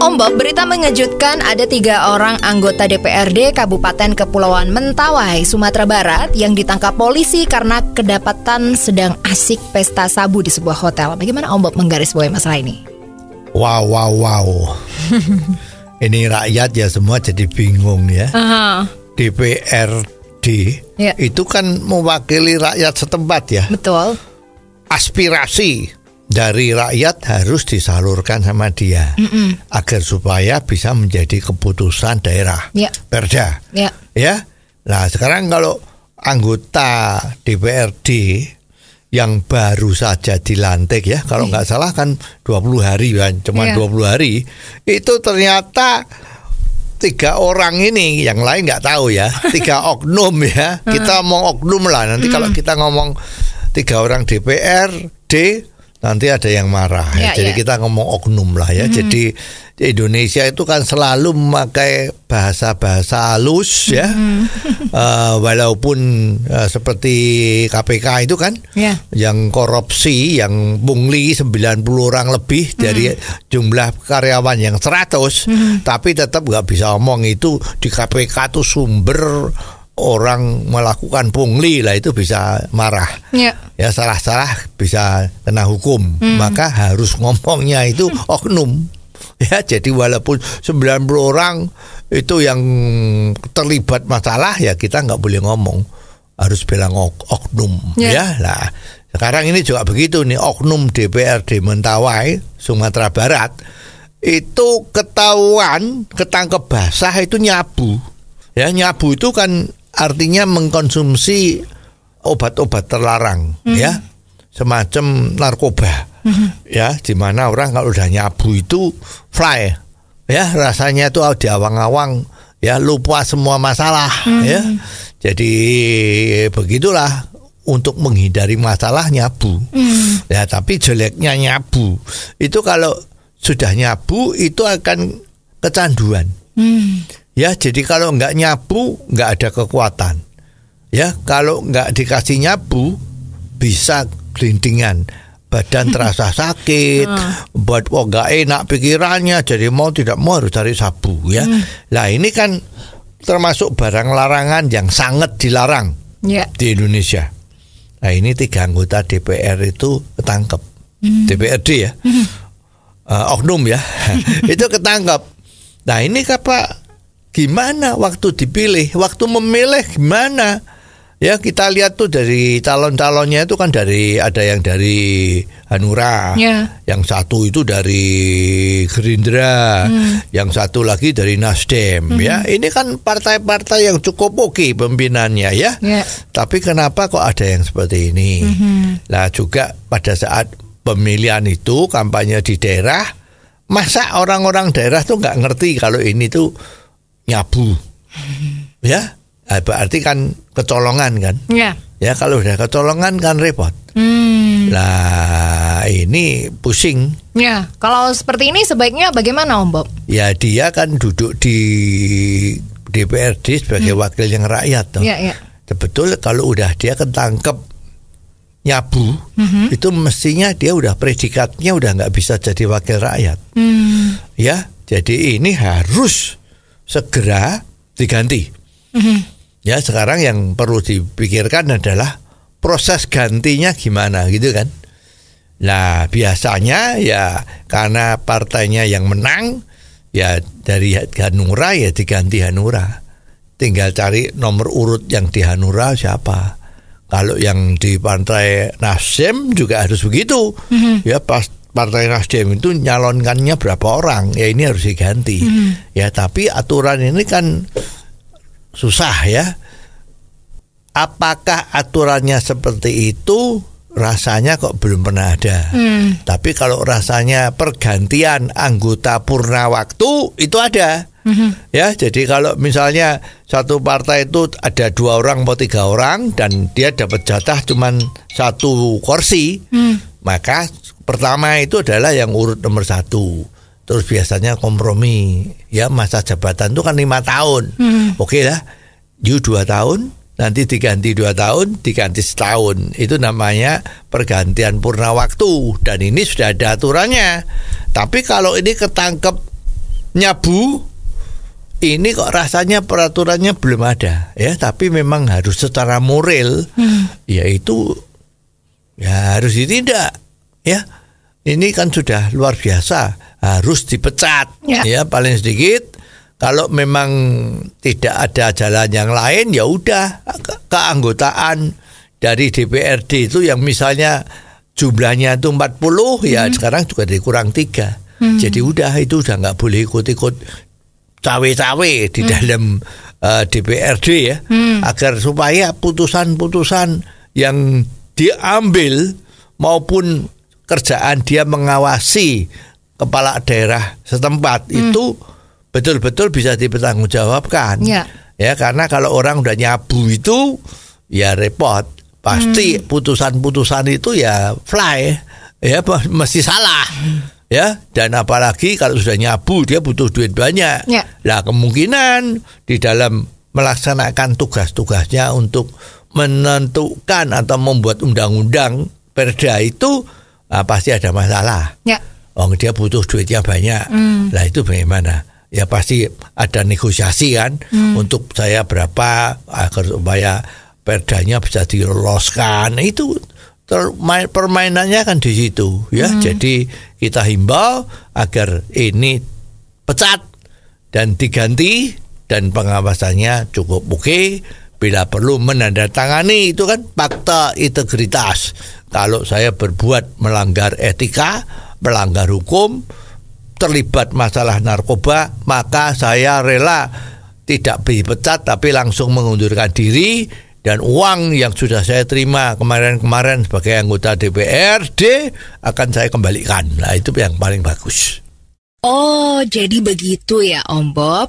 Ombok, berita mengejutkan ada tiga orang anggota DPRD Kabupaten Kepulauan Mentawai, Sumatera Barat yang ditangkap polisi karena kedapatan sedang asik pesta sabu di sebuah hotel. Bagaimana Ombok Bob menggarisbawahi masalah ini? Wow, wow, wow. ini rakyat ya semua jadi bingung ya. Uh -huh. DPRD yeah. itu kan mewakili rakyat setempat ya. Betul. Aspirasi dari rakyat harus disalurkan sama dia mm -mm. agar supaya bisa menjadi keputusan daerah yeah. perda yeah. ya nah sekarang kalau anggota DPRD yang baru saja dilantik ya kalau mm. nggak salah kan 20 hari kan cuma yeah. 20 hari itu ternyata tiga orang ini yang lain nggak tahu ya tiga oknum ya kita mau oknum lah nanti mm. kalau kita ngomong tiga orang DPRD nanti ada yang marah ya, ya. jadi ya. kita ngomong oknum lah ya hmm. jadi Indonesia itu kan selalu memakai bahasa-bahasa halus hmm. ya uh, walaupun uh, seperti KPK itu kan ya. yang korupsi yang pungli 90 orang lebih hmm. dari jumlah karyawan yang 100 hmm. tapi tetap nggak bisa omong itu di KPK tuh sumber orang melakukan pungli lah itu bisa marah. Ya, ya salah-salah bisa kena hukum. Hmm. Maka harus ngomongnya itu hmm. oknum. Ya, jadi walaupun 90 orang itu yang terlibat masalah ya kita nggak boleh ngomong. Harus bilang ok oknum ya. ya. Nah, sekarang ini juga begitu nih oknum DPRD Mentawai Sumatera Barat itu ketahuan ketangkep basah itu nyabu ya nyabu itu kan artinya mengkonsumsi obat-obat terlarang mm ya semacam narkoba mm -hmm. ya dimana orang kalau udah nyabu itu fly ya rasanya itu di awang-awang ya lupa semua masalah mm ya jadi begitulah untuk menghindari masalah nyabu mm. ya tapi jeleknya nyabu itu kalau sudah nyabu itu akan kecanduan mm. Ya, jadi kalau nggak nyapu nggak ada kekuatan. Ya, kalau nggak dikasih nyapu bisa gelindingan badan terasa sakit, hmm. buat oh gak enak pikirannya, jadi mau tidak mau harus cari sabu ya. Hmm. Nah ini kan termasuk barang larangan yang sangat dilarang yeah. di Indonesia. Nah ini tiga anggota DPR itu ketangkep, hmm. DPRD ya, hmm. uh, oknum ya, itu ketangkep. Nah ini kapan gimana waktu dipilih, waktu memilih gimana? Ya kita lihat tuh dari calon-calonnya itu kan dari ada yang dari Hanura, yeah. yang satu itu dari Gerindra, mm. yang satu lagi dari Nasdem. -hmm. Ya ini kan partai-partai yang cukup oke okay pimpinannya ya. Yeah. Tapi kenapa kok ada yang seperti ini? Hmm. lah -hmm. juga pada saat pemilihan itu kampanye di daerah, masa orang-orang daerah tuh nggak ngerti kalau ini tuh nyabu. Ya, nah, berarti kan kecolongan kan? Ya. Ya kalau udah kecolongan kan repot. Hmm. ini pusing. Ya, kalau seperti ini sebaiknya bagaimana Om Bob? Ya dia kan duduk di DPRD sebagai hmm. wakil yang rakyat. Toh. Ya, ya. Sebetul kalau udah dia ketangkep nyabu hmm itu mestinya dia udah predikatnya udah nggak bisa jadi wakil rakyat mm. ya jadi ini harus segera diganti. Mm-hmm. Ya sekarang yang perlu dipikirkan adalah proses gantinya gimana gitu kan. Nah biasanya ya karena partainya yang menang ya dari Hanura ya diganti Hanura. Tinggal cari nomor urut yang di Hanura siapa. Kalau yang di pantai Nasdem juga harus begitu. Mm-hmm. Ya pas partai Nasdem itu nyalonkannya berapa orang ya ini harus diganti hmm. ya tapi aturan ini kan susah ya apakah aturannya seperti itu rasanya kok belum pernah ada hmm. tapi kalau rasanya pergantian anggota purna waktu itu ada hmm. ya jadi kalau misalnya satu partai itu ada dua orang atau tiga orang dan dia dapat jatah cuman satu kursi hmm maka pertama itu adalah yang urut nomor satu. Terus biasanya kompromi. Ya masa jabatan itu kan lima tahun. Hmm. Oke okay lah, you dua tahun, nanti diganti dua tahun, diganti setahun. Itu namanya pergantian purna waktu dan ini sudah ada aturannya. Tapi kalau ini ketangkep nyabu, ini kok rasanya peraturannya belum ada ya. Tapi memang harus secara moral, hmm. yaitu Ya harus ditindak ya. Ini kan sudah luar biasa, harus dipecat ya, ya paling sedikit. Kalau memang tidak ada jalan yang lain ya udah keanggotaan dari DPRD itu yang misalnya jumlahnya itu 40 ya hmm. sekarang juga dikurang tiga. Hmm. Jadi udah itu udah nggak boleh ikut-ikut cawe-cawe di hmm. dalam uh, eh, DPRD ya hmm. agar supaya putusan-putusan yang diambil maupun kerjaan dia mengawasi kepala daerah setempat hmm. itu betul-betul bisa dipertanggungjawabkan. Ya. ya karena kalau orang udah nyabu itu ya repot. Pasti putusan hmm. putusan-putusan itu ya fly ya masih salah. Hmm ya dan apalagi kalau sudah nyabu dia butuh duit banyak ya. lah kemungkinan di dalam melaksanakan tugas-tugasnya untuk menentukan atau membuat undang-undang perda itu uh, pasti ada masalah. Ya. Oh dia butuh duitnya banyak. Hmm. Nah itu bagaimana? Ya pasti ada negosiasi kan hmm. untuk saya berapa agar supaya perdanya bisa diloloskan. Itu permainannya kan di situ ya. Hmm. Jadi kita himbau agar ini pecat dan diganti dan pengawasannya cukup oke. Okay bila perlu menandatangani itu kan fakta integritas. Kalau saya berbuat melanggar etika, melanggar hukum, terlibat masalah narkoba, maka saya rela tidak dipecat tapi langsung mengundurkan diri dan uang yang sudah saya terima kemarin-kemarin sebagai anggota DPRD akan saya kembalikan. Nah, itu yang paling bagus. Oh, jadi begitu ya, Om Bob.